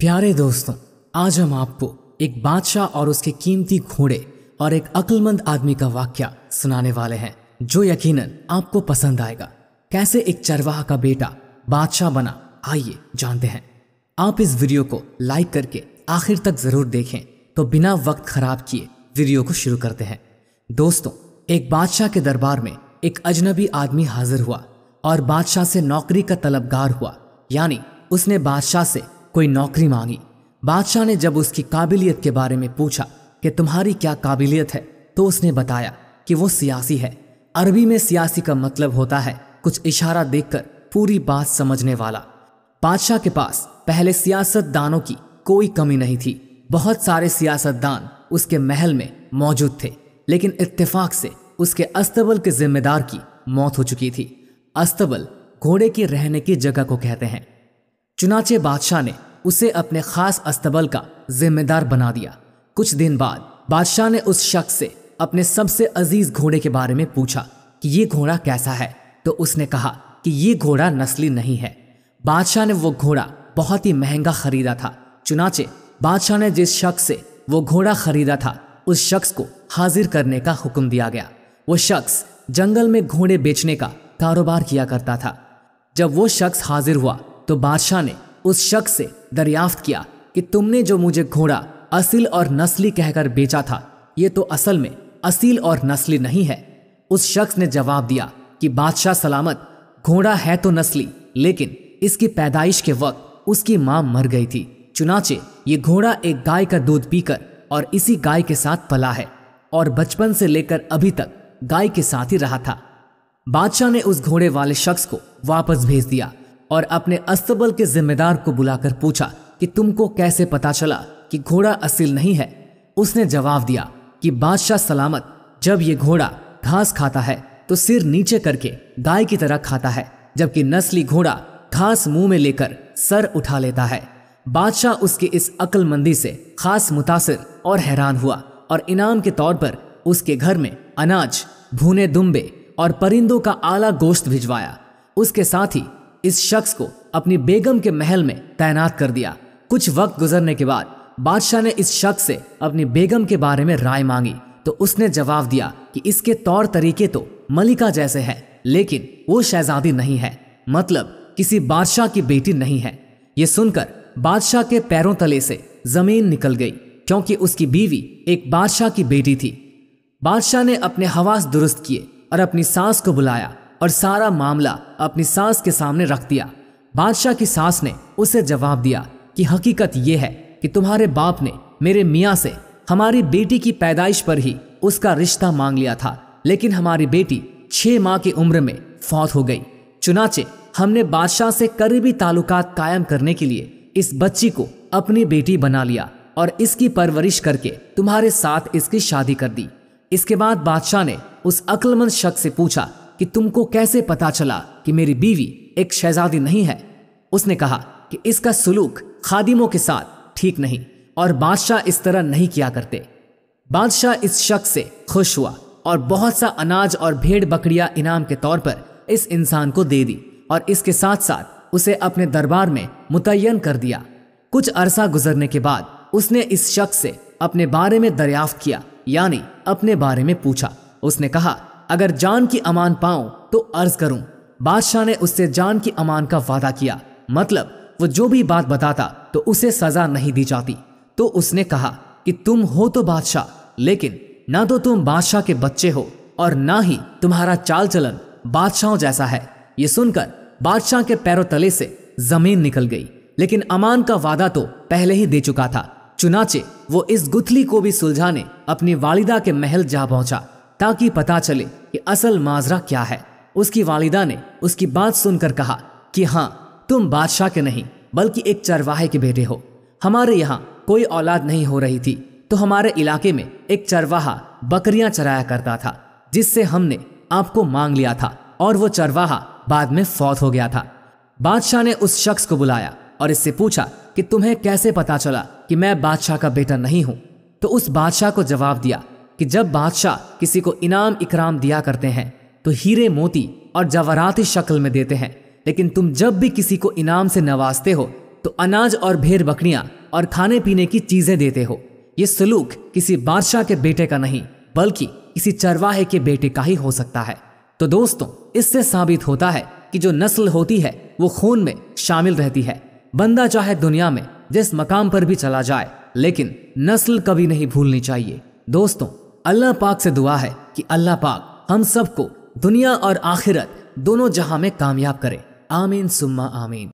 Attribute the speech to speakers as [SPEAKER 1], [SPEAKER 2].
[SPEAKER 1] प्यारे दोस्तों आज हम आपको एक बादशाह और उसके कीमती घोड़े और एक अक्लमंद आदमी का वाक्य सुनाने वाले हैं जो यकीनन आपको पसंद आएगा कैसे एक चरवाह का बेटा बादशाह बना आइए जानते हैं आप इस वीडियो को लाइक करके आखिर तक जरूर देखें तो बिना वक्त खराब किए वीडियो को शुरू करते हैं दोस्तों एक बादशाह के दरबार में एक अजनबी आदमी हाजिर हुआ और बादशाह से नौकरी का तलबगार हुआ यानी उसने बादशाह से कोई नौकरी मांगी बादशाह ने जब उसकी काबिलियत के बारे में पूछा कि तुम्हारी क्या काबिलियत है तो उसने बताया कि वो सियासी है अरबी में सियासी का मतलब होता है कुछ इशारा देखकर पूरी बात समझने वाला बादशाह के पास पहले सियासतदानों की कोई कमी नहीं थी बहुत सारे सियासतदान उसके महल में मौजूद थे लेकिन इत्तेफाक से उसके अस्तबल के जिम्मेदार की मौत हो चुकी थी अस्तबल घोड़े के रहने की जगह को कहते हैं चुनाचे बादशाह ने उसे अपने खास अस्तबल का जिम्मेदार बना दिया कुछ दिन बाद बादशाह ने उस शख्स से अपने सबसे अजीज घोड़े के बारे में पूछा कि ये घोड़ा कैसा है तो उसने कहा कि ये घोड़ा नस्ली नहीं है बादशाह ने वो घोड़ा बहुत ही महंगा खरीदा था चुनाचे बादशाह ने जिस शख्स से वो घोड़ा खरीदा था उस शख्स को हाजिर करने का हुक्म दिया गया वो शख्स जंगल में घोड़े बेचने का कारोबार किया करता था जब वो शख्स हाजिर हुआ तो बादशाह ने उस शख्स से दरियाफ्त किया कि तुमने जो मुझे घोड़ा असिल और नस्ली कहकर बेचा था ये तो असल में असील और नस्ली नहीं है उस शख्स ने जवाब दिया कि बादशाह सलामत घोड़ा है तो नस्ली लेकिन इसकी पैदाइश के वक्त उसकी माँ मर गई थी चुनाचे ये घोड़ा एक गाय का दूध पीकर और इसी गाय के साथ पला है और बचपन से लेकर अभी तक गाय के साथ ही रहा था बादशाह ने उस घोड़े वाले शख्स को वापस भेज दिया और अपने अस्तबल के जिम्मेदार को बुलाकर पूछा कि तुमको कैसे पता चला कि घोड़ा असील नहीं है उसने जवाब दिया कि बादशाह सलामत जब ये घोड़ा घास खाता है तो सिर नीचे करके गाय की तरह खाता है जबकि नस्ली घोड़ा घास मुंह में लेकर सर उठा लेता है बादशाह उसकी इस अकलमंदी से खास मुतासर और हैरान हुआ और इनाम के तौर पर उसके घर में अनाज भुने दुम्बे और परिंदों का आला गोश्त भिजवाया उसके साथ ही इस शख्स को अपनी बेगम के महल में तैनात कर दिया कुछ वक्त गुजरने के बाद बादशाह ने इस शख्स से अपनी बेगम के बारे में राय मांगी तो उसने जवाब दिया कि इसके तौर तरीके तो मलिका जैसे हैं लेकिन वो शहजादी नहीं है मतलब किसी बादशाह की बेटी नहीं है ये सुनकर बादशाह के पैरों तले से जमीन निकल गई क्योंकि उसकी बीवी एक बादशाह की बेटी थी बादशाह ने अपने हवास दुरुस्त किए और अपनी सास को बुलाया और सारा मामला अपनी सास के सामने रख दिया बादशाह की सास ने उसे जवाब दिया कि हकीकत यह है कि तुम्हारे बाप ने मेरे मियाँ से हमारी बेटी की पैदाइश पर ही उसका रिश्ता मांग लिया था लेकिन हमारी बेटी छः माह की उम्र में फौत हो गई चुनाचे हमने बादशाह से करीबी ताल्लुकात कायम करने के लिए इस बच्ची को अपनी बेटी बना लिया और इसकी परवरिश करके तुम्हारे साथ इसकी शादी कर दी इसके बाद बादशाह ने उस अक्लमंद शख्स से पूछा कि तुमको कैसे पता चला कि मेरी बीवी एक शहजादी नहीं है उसने कहा कि इसका सुलूक खादिमों के साथ ठीक नहीं और बादशाह इस तरह नहीं किया करते बादशाह इस शख्स से खुश हुआ और बहुत सा अनाज और भेड़ बकरियां इनाम के तौर पर इस इंसान को दे दी और इसके साथ साथ उसे अपने दरबार में मुतयन कर दिया कुछ अरसा गुजरने के बाद उसने इस शख्स से अपने बारे में दरियाफ्त किया यानी अपने बारे में पूछा उसने कहा अगर जान की अमान पाऊं तो अर्ज करूं बादशाह ने उससे जान की अमान का वादा किया मतलब वो जो भी बात बताता तो उसे सजा नहीं दी जाती तो उसने कहा कि तुम हो तो बादशाह लेकिन ना तो तुम बादशाह के बच्चे हो और ना ही तुम्हारा चाल चलन बादशाहों जैसा है ये सुनकर बादशाह के पैरों तले से जमीन निकल गई लेकिन अमान का वादा तो पहले ही दे चुका था चुनाचे वो इस गुथली को भी सुलझाने अपनी वालिदा के महल जा पहुंचा ताकि पता चले कि असल माजरा क्या है उसकी वालिदा ने उसकी बात सुनकर कहा कि हाँ तुम बादशाह के नहीं बल्कि एक चरवाहे के बेटे हो हमारे यहाँ कोई औलाद नहीं हो रही थी तो हमारे इलाके में एक चरवाहा बकरियां चराया करता था जिससे हमने आपको मांग लिया था और वो चरवाहा बाद में फौत हो गया था बादशाह ने उस शख्स को बुलाया और इससे पूछा कि तुम्हें कैसे पता चला कि मैं बादशाह का बेटा नहीं हूं तो उस बादशाह को जवाब दिया कि जब बादशाह किसी को इनाम इकराम दिया करते हैं तो हीरे मोती और जवाराती शक्ल में देते हैं लेकिन तुम जब भी किसी को इनाम से नवाजते हो तो अनाज और भेड़ बकरियां और खाने पीने की चीजें देते हो यह सलूक किसी बादशाह के बेटे का नहीं बल्कि किसी चरवाहे के बेटे का ही हो सकता है तो दोस्तों इससे साबित होता है कि जो नस्ल होती है वो खून में शामिल रहती है बंदा चाहे दुनिया में जिस मकाम पर भी चला जाए लेकिन नस्ल कभी नहीं भूलनी चाहिए दोस्तों अल्लाह पाक से दुआ है कि अल्लाह पाक हम सबको दुनिया और आखिरत दोनों जहां में कामयाब करे आमीन सुम्मा आमीन